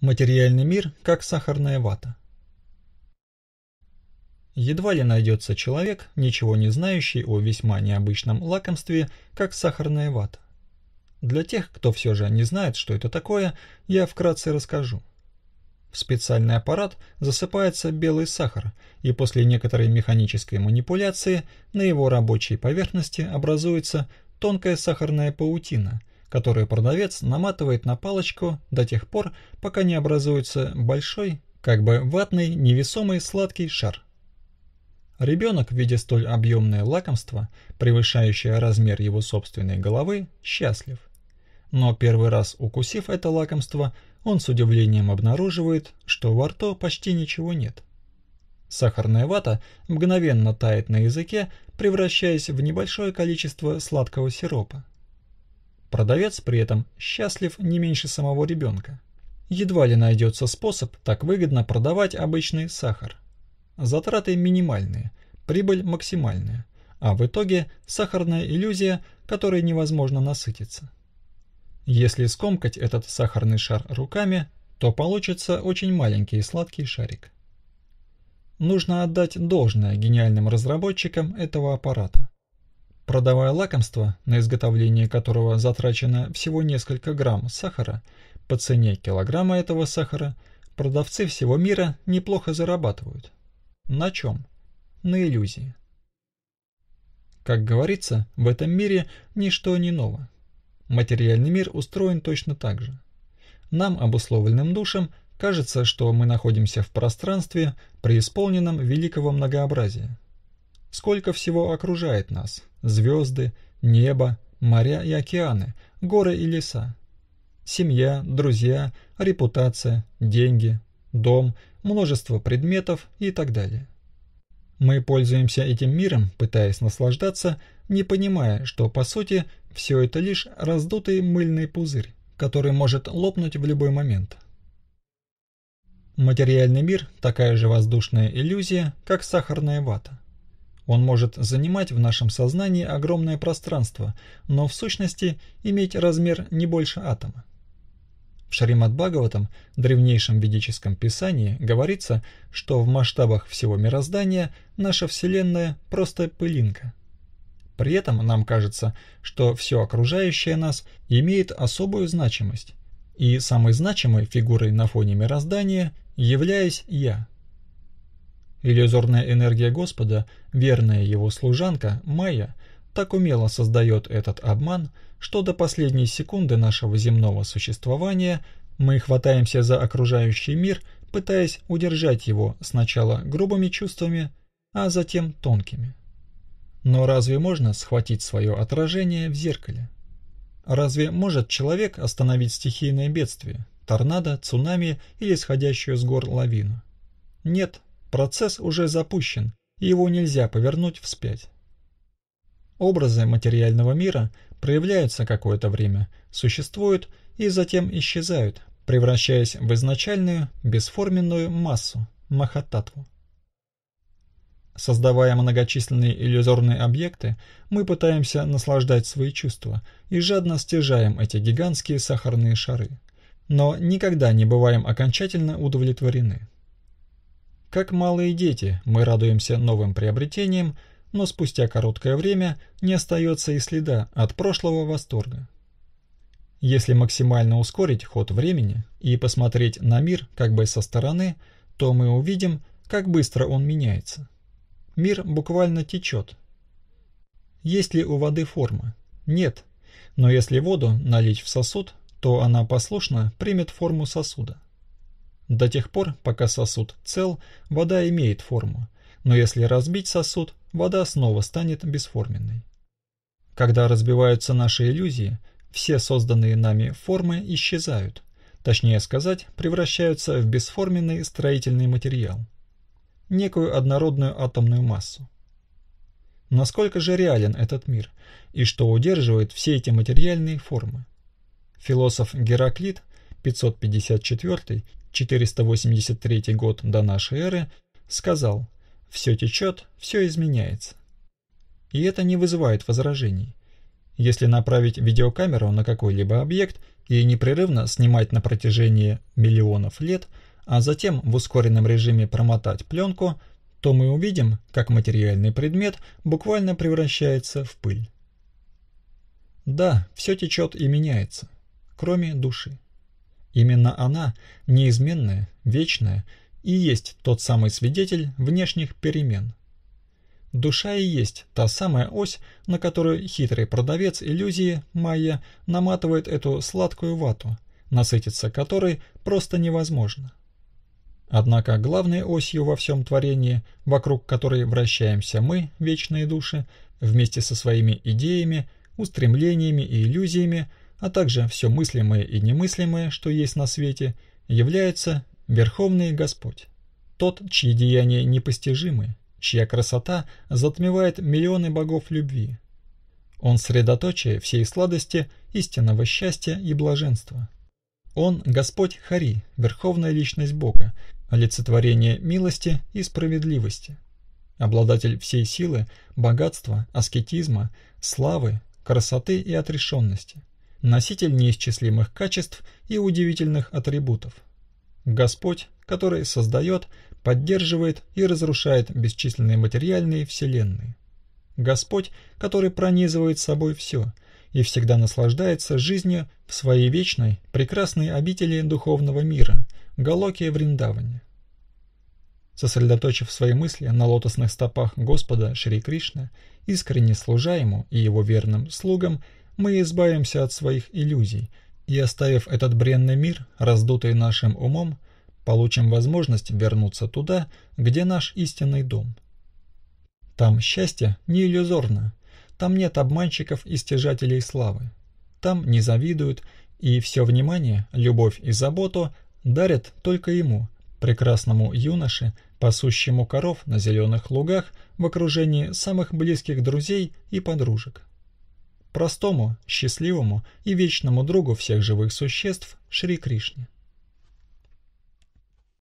Материальный мир как сахарная вата. Едва ли найдется человек, ничего не знающий о весьма необычном лакомстве, как сахарная вата. Для тех, кто все же не знает, что это такое, я вкратце расскажу. В специальный аппарат засыпается белый сахар, и после некоторой механической манипуляции на его рабочей поверхности образуется тонкая сахарная паутина, которую продавец наматывает на палочку до тех пор, пока не образуется большой, как бы ватный, невесомый сладкий шар. Ребенок, видя столь объемное лакомство, превышающее размер его собственной головы, счастлив. Но первый раз укусив это лакомство, он с удивлением обнаруживает, что во рту почти ничего нет. Сахарная вата мгновенно тает на языке, превращаясь в небольшое количество сладкого сиропа. Продавец при этом счастлив не меньше самого ребенка. Едва ли найдется способ так выгодно продавать обычный сахар. Затраты минимальные, прибыль максимальная, а в итоге сахарная иллюзия, которой невозможно насытиться. Если скомкать этот сахарный шар руками, то получится очень маленький сладкий шарик. Нужно отдать должное гениальным разработчикам этого аппарата. Продавая лакомство, на изготовление которого затрачено всего несколько грамм сахара, по цене килограмма этого сахара продавцы всего мира неплохо зарабатывают. На чем? На иллюзии. Как говорится, в этом мире ничто не ново. Материальный мир устроен точно так же. Нам, обусловленным душам, кажется, что мы находимся в пространстве, преисполненном великого многообразия. Сколько всего окружает нас? Звезды, небо, моря и океаны, горы и леса. Семья, друзья, репутация, деньги, дом, множество предметов и так далее. Мы пользуемся этим миром, пытаясь наслаждаться, не понимая, что по сути все это лишь раздутый мыльный пузырь, который может лопнуть в любой момент. Материальный мир – такая же воздушная иллюзия, как сахарная вата – он может занимать в нашем сознании огромное пространство, но в сущности иметь размер не больше атома. В Шримад Бхагаватам, древнейшем ведическом писании, говорится, что в масштабах всего мироздания наша Вселенная – просто пылинка. При этом нам кажется, что все окружающее нас имеет особую значимость, и самой значимой фигурой на фоне мироздания являюсь я – Иллюзорная энергия Господа, верная его служанка, Майя, так умело создает этот обман, что до последней секунды нашего земного существования мы хватаемся за окружающий мир, пытаясь удержать его сначала грубыми чувствами, а затем тонкими. Но разве можно схватить свое отражение в зеркале? Разве может человек остановить стихийное бедствие, торнадо, цунами или сходящую с гор лавину? Нет, Процесс уже запущен, и его нельзя повернуть вспять. Образы материального мира проявляются какое-то время, существуют и затем исчезают, превращаясь в изначальную бесформенную массу – махататву. Создавая многочисленные иллюзорные объекты, мы пытаемся наслаждать свои чувства и жадно стяжаем эти гигантские сахарные шары, но никогда не бываем окончательно удовлетворены. Как малые дети, мы радуемся новым приобретениям, но спустя короткое время не остается и следа от прошлого восторга. Если максимально ускорить ход времени и посмотреть на мир как бы со стороны, то мы увидим, как быстро он меняется. Мир буквально течет. Есть ли у воды форма? Нет. Но если воду налить в сосуд, то она послушно примет форму сосуда. До тех пор, пока сосуд цел, вода имеет форму, но если разбить сосуд, вода снова станет бесформенной. Когда разбиваются наши иллюзии, все созданные нами формы исчезают, точнее сказать, превращаются в бесформенный строительный материал, некую однородную атомную массу. Насколько же реален этот мир, и что удерживает все эти материальные формы? Философ Гераклит 554-4 483 год до нашей эры, сказал «все течет, все изменяется». И это не вызывает возражений. Если направить видеокамеру на какой-либо объект и непрерывно снимать на протяжении миллионов лет, а затем в ускоренном режиме промотать пленку, то мы увидим, как материальный предмет буквально превращается в пыль. Да, все течет и меняется, кроме души. Именно она, неизменная, вечная, и есть тот самый свидетель внешних перемен. Душа и есть та самая ось, на которую хитрый продавец иллюзии Майя наматывает эту сладкую вату, насытиться которой просто невозможно. Однако главной осью во всем творении, вокруг которой вращаемся мы, вечные души, вместе со своими идеями, устремлениями и иллюзиями, а также все мыслимое и немыслимое, что есть на свете, является Верховный Господь, тот, чьи деяния непостижимы, чья красота затмевает миллионы богов любви. Он средоточие всей сладости, истинного счастья и блаженства. Он – Господь Хари, Верховная Личность Бога, олицетворение милости и справедливости. Обладатель всей силы, богатства, аскетизма, славы, красоты и отрешенности носитель неисчислимых качеств и удивительных атрибутов. Господь, который создает, поддерживает и разрушает бесчисленные материальные вселенные. Господь, который пронизывает собой все и всегда наслаждается жизнью в своей вечной, прекрасной обители духовного мира, Галоке Вриндаване. Сосредоточив свои мысли на лотосных стопах Господа Шри Кришна, искренне служа Ему и Его верным слугам, мы избавимся от своих иллюзий и, оставив этот бренный мир, раздутый нашим умом, получим возможность вернуться туда, где наш истинный дом. Там счастье не иллюзорно, там нет обманщиков и стяжателей славы, там не завидуют, и все внимание, любовь и заботу дарят только ему, прекрасному юноше, пасущему коров на зеленых лугах в окружении самых близких друзей и подружек простому, счастливому и вечному другу всех живых существ Шри Кришне.